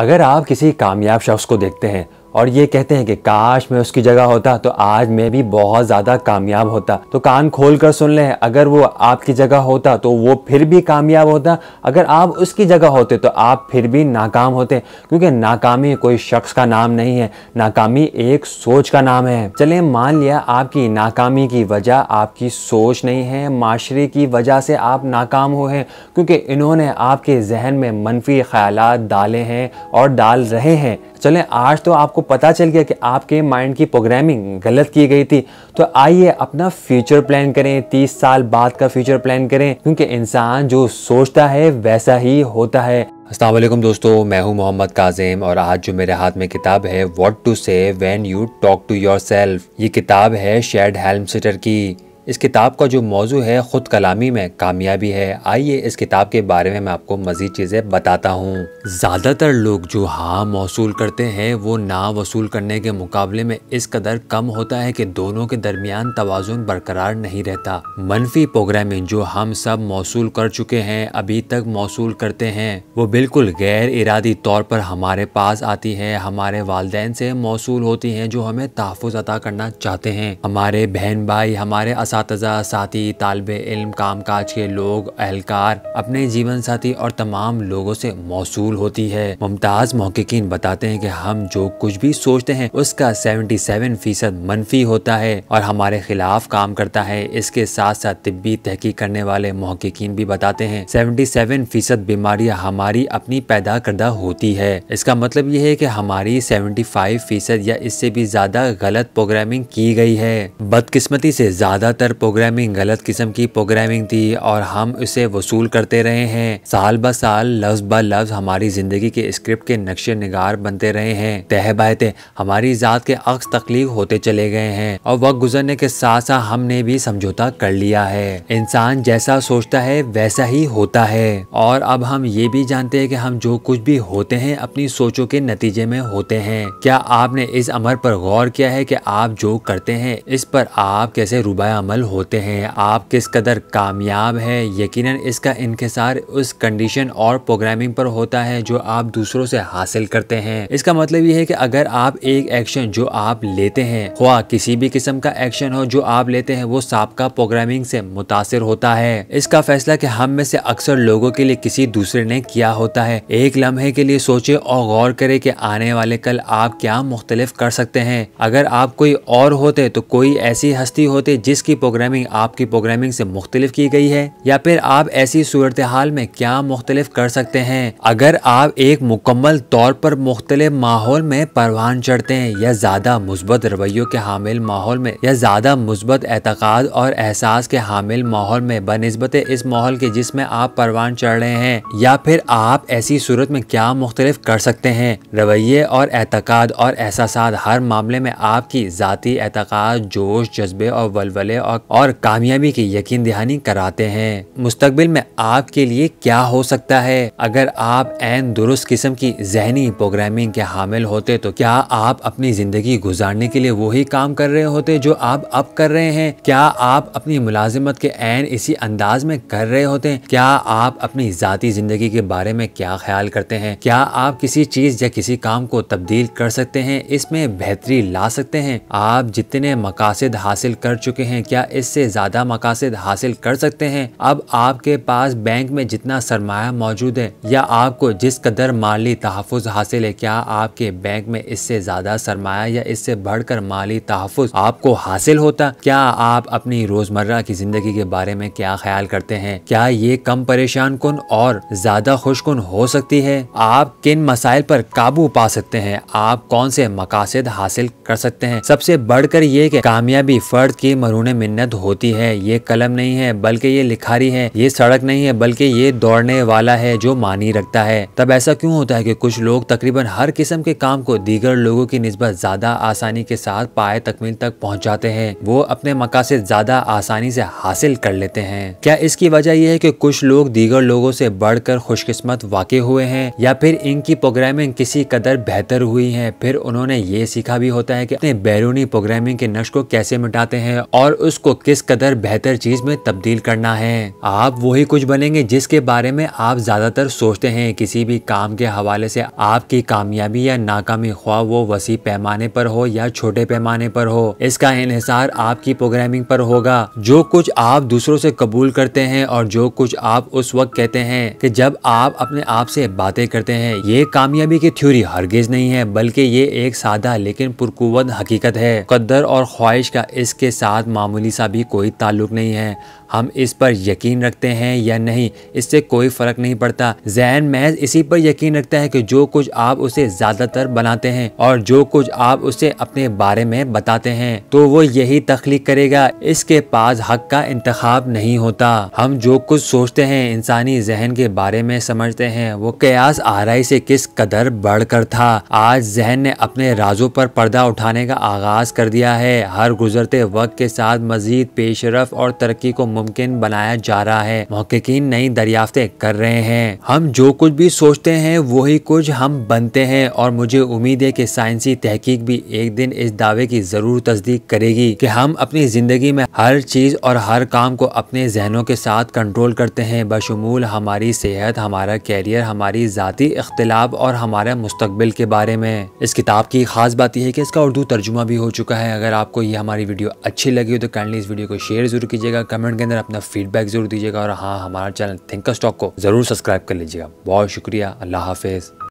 अगर आप किसी कामयाब शख्स को देखते हैं और ये कहते हैं कि काश मैं उसकी जगह होता तो आज मैं भी बहुत ज़्यादा कामयाब होता तो कान खोल कर सुन लें अगर वो आपकी जगह होता तो वो फिर भी कामयाब होता अगर आप उसकी जगह होते तो आप फिर भी नाकाम होते क्योंकि नाकामी कोई शख्स का नाम नहीं है नाकामी एक सोच का नाम है चले मान लिया आपकी नाकामी की वजह आपकी सोच नहीं है माशरे की वजह से आप नाकाम हुए हैं क्योंकि इन्होंने आपके जहन में मनफी ख्याल डाले हैं और डाल रहे हैं चलें आज तो आपको पता चल गया कि आपके माइंड की प्रोग्रामिंग गलत की गई थी तो आइए अपना फ्यूचर प्लान करें तीस साल बाद का फ्यूचर प्लान करें क्योंकि इंसान जो सोचता है वैसा ही होता है असलम दोस्तों मैं हूं मोहम्मद काजिम और आज जो मेरे हाथ में किताब है what to say when you talk to your ये किताब है शेड हेल्मसिटर की इस किताब का जो मौजू है ख़ुद कलामी में कामयाबी है आइए इस किताब के बारे में मैं आपको मज़ीद चीज़ें बताता हूँ ज़्यादातर लोग जो हाँ मौसूल करते हैं वो ना वसूल करने के मुकाबले में इस कदर कम होता है कि दोनों के दरमियान तोज़ुन बरकरार नहीं रहता मनफी प्रोग्रामिंग जो हम सब मौसू कर चुके हैं अभी तक मौसू करते हैं वो बिल्कुल गैर इरादी तौर पर हमारे पास आती है हमारे वालदेन से मौसू होती हैं जो हमें तहफ़ अदा करना चाहते हैं हमारे बहन भाई हमारे इसातजा साथी तालब इल्म कामकाज के लोग अहलकार अपने जीवन साथी और तमाम लोगों से मौसू होती है मुमताज़ मौकिन बताते हैं कि हम जो कुछ भी सोचते हैं उसका 77 फीसद मनफी होता है और हमारे खिलाफ काम करता है इसके साथ साथ तिब्बी तहकीक करने वाले मौकिन भी बताते हैं सेवेंटी सेवन फीसद बीमारियाँ हमारी अपनी पैदा करदा होती है इसका मतलब यह है कि हमारी सेवेंटी फाइव फीसद या इससे भी ज्यादा गलत प्रोग्रामिंग की गई है बदकिस्मती से ज्यादातर ज़्यादातर प्रोग्रामिंग गलत किस्म की प्रोग्रामिंग थी और हम इसे वसूल करते रहे हैं साल ब साल लफ्ज़ ब लफ्ज़ हमारी ज़िंदगी के स्क्रिप्ट के नक्शे नगार बनते रहे हैं तह बहते हमारी ज़ात के अक्स तकलीफ होते चले गए हैं और वक्त गुजरने के साथ साथ हमने भी समझौता कर लिया है इंसान जैसा सोचता है वैसा ही होता है और अब हम ये भी जानते हैं कि हम जो कुछ भी होते हैं अपनी सोचों के नतीजे में होते हैं क्या आपने इस अमर पर गौर किया है कि आप जो करते हैं इस पर आप कैसे रुबा अमल होते हैं आप किस कदर कामयाब है यकीनन इसका इनकसार उस कंडीशन और प्रोग्रामिंग पर होता है जो आप दूसरों से हासिल करते हैं इसका मतलब यह है कि अगर आप एक एक्शन जो आप लेते हैं हुआ किसी भी किस्म का एक्शन हो जो आप लेते हैं वो सबका प्रोग्रामिंग से मुतासर होता है इसका फैसला कि हम में से अक्सर लोगों के लिए किसी दूसरे ने किया होता है एक लम्हे के लिए सोचे और गौर करे की आने वाले कल आप क्या मुख्तलिफ कर सकते हैं अगर आप कोई और होते तो कोई ऐसी हस्ती होते जिसकी प्रोग्रामिंग आपकी प्रोग्रामिंग से मुख्तलिफ की गई है या फिर आप ऐसी सूरत हाल में क्या मुख्तलिफ कर सकते हैं अगर आप एक मुकम्मल तौर पर मुख्तलिफ माहौल में परवान चढ़ते हैं या ज्यादा मुस्बत रवैयों के हामिल माहौल में या ज्यादा मुस्बत एतकाद और एहसास के हामिल माहौल में बनस्बत इस माहौल के जिसमें आप परवान चढ़ रहे हैं या फिर आप ऐसी सूरत में क्या मुख्तलिफ कर सकते हैं रवैये और एतकाद और एहसास हर मामले में आपकी ज़ाती एतकाद जोश जज्बे और वलवले और और कामयाबी की यकीन दहानी कराते हैं मुस्तबिल में आपके लिए क्या हो सकता है अगर आप एन दुरुस्त किस्म की जहनी प्रोग्रामिंग के हामिल होते तो क्या आप अपनी जिंदगी गुजारने के लिए वही काम कर रहे होते जो आप अब कर रहे हैं क्या आप अपनी मुलाजिमत के एन इसी अंदाज में कर रहे होते क्या आप अपनी जाती जिंदगी के बारे में क्या ख्याल करते हैं क्या आप किसी चीज या किसी काम को तब्दील कर सकते हैं इसमें बेहतरी ला सकते हैं आप जितने मकासद हासिल कर चुके हैं क्या या इससे ज्यादा मकासद हासिल कर सकते हैं अब आपके पास बैंक में जितना सरमाया मौजूद है या आपको जिस कदर माली तहफ़ हासिल है क्या आपके बैंक में इससे ज्यादा सरमाया या इससे बढ़कर माली तहफ़ आपको हासिल होता क्या आप अपनी रोजमर्रा की जिंदगी के बारे में क्या ख्याल करते हैं क्या ये कम परेशान कन और ज्यादा खुशकुन हो सकती है आप किन मसाइल पर काबू पा सकते हैं आप कौन से मकासद हासिल कर सकते हैं सबसे बढ़कर ये कामयाबी फर्द की में मिन्नत होती है ये कलम नहीं है बल्कि ये लिखारी है ये सड़क नहीं है बल्कि ये दौड़ने वाला है जो मानी रखता है तब ऐसा क्यों होता है कि कुछ लोग तकरीबन हर किस्म के काम को दीगर लोगों की नस्बत ज्यादा आसानी के साथ पाए तकमील तक पहुँचाते हैं वो अपने मकासद ज्यादा आसानी से हासिल कर लेते हैं क्या इसकी वजह यह है की कुछ लोग दीगर लोगों से बढ़कर खुशकिस्मत वाक़ हुए हैं या फिर इनकी प्रोग्रामिंग किसी कदर बेहतर हुई है फिर उन्होंने ये सीखा भी होता है की अपने बैरूनी प्रोग्रामिंग के नश को कैसे मिटाते हैं और उस उसको किस कदर बेहतर चीज में तब्दील करना है आप वही कुछ बनेंगे जिसके बारे में आप ज्यादातर सोचते हैं किसी भी काम के हवाले से आपकी कामयाबी या नाकामी ख्वाह वो वसी पैमाने पर हो या छोटे पैमाने पर हो इसका इनहिसार आपकी प्रोग्रामिंग पर होगा जो कुछ आप दूसरों से कबूल करते हैं और जो कुछ आप उस वक्त कहते हैं कि जब आप अपने आप से बातें करते हैं ये कामयाबी की थ्योरी हरगिज नहीं है बल्कि ये एक सादा लेकिन पुरकुवत हकीकत है कदर और ख्वाहिश का इसके साथ मामूली मनीषा भी कोई ताल्लुक नहीं है हम इस पर यकीन रखते हैं या नहीं इससे कोई फ़र्क नहीं पड़ता जहन महज इसी पर यकीन रखता है कि जो कुछ आप उसे ज़्यादातर बनाते हैं और जो कुछ आप उसे अपने बारे में बताते हैं तो वो यही तख्लीक करेगा इसके पास हक का इंतखाब नहीं होता हम जो कुछ सोचते हैं इंसानी जहन के बारे में समझते हैं वो कयास आरई से किस कदर बढ़कर था आज जहन ने अपने राजों पर पर्दा उठाने का आगाज कर दिया है हर गुजरते वक्त के साथ मजीद पेशरफ और तरक्की को मुमकिन बनाया जा रहा है मोहकिन नई दरियाफ्ते कर रहे हैं हम जो कुछ भी सोचते हैं वही कुछ हम बनते हैं और मुझे उम्मीद है कि साइंसी तहकीक भी एक दिन इस दावे की जरूर तस्दीक करेगी कि हम अपनी जिंदगी में हर चीज और हर काम को अपने जहनों के साथ कंट्रोल करते हैं बशमूल हमारी सेहत हमारा कैरियर हमारी ज़ाती इख्तलाब और हमारे मुस्तबिल के बारे में इस किताब की खास बात यह है कि इसका उर्दू तर्जुमा भी हो चुका है अगर आपको ये हमारी वीडियो अच्छी लगी हो तो कैंडली इस वीडियो को शेयर जरूर कीजिएगा कमेंट के अंदर अपना फीडबैक जरूर दीजिएगा और हाँ हमारा चैनल थिंकर स्टॉक को जरूर सब्सक्राइब कर लीजिएगा बहुत शुक्रिया अल्लाह हाफिज़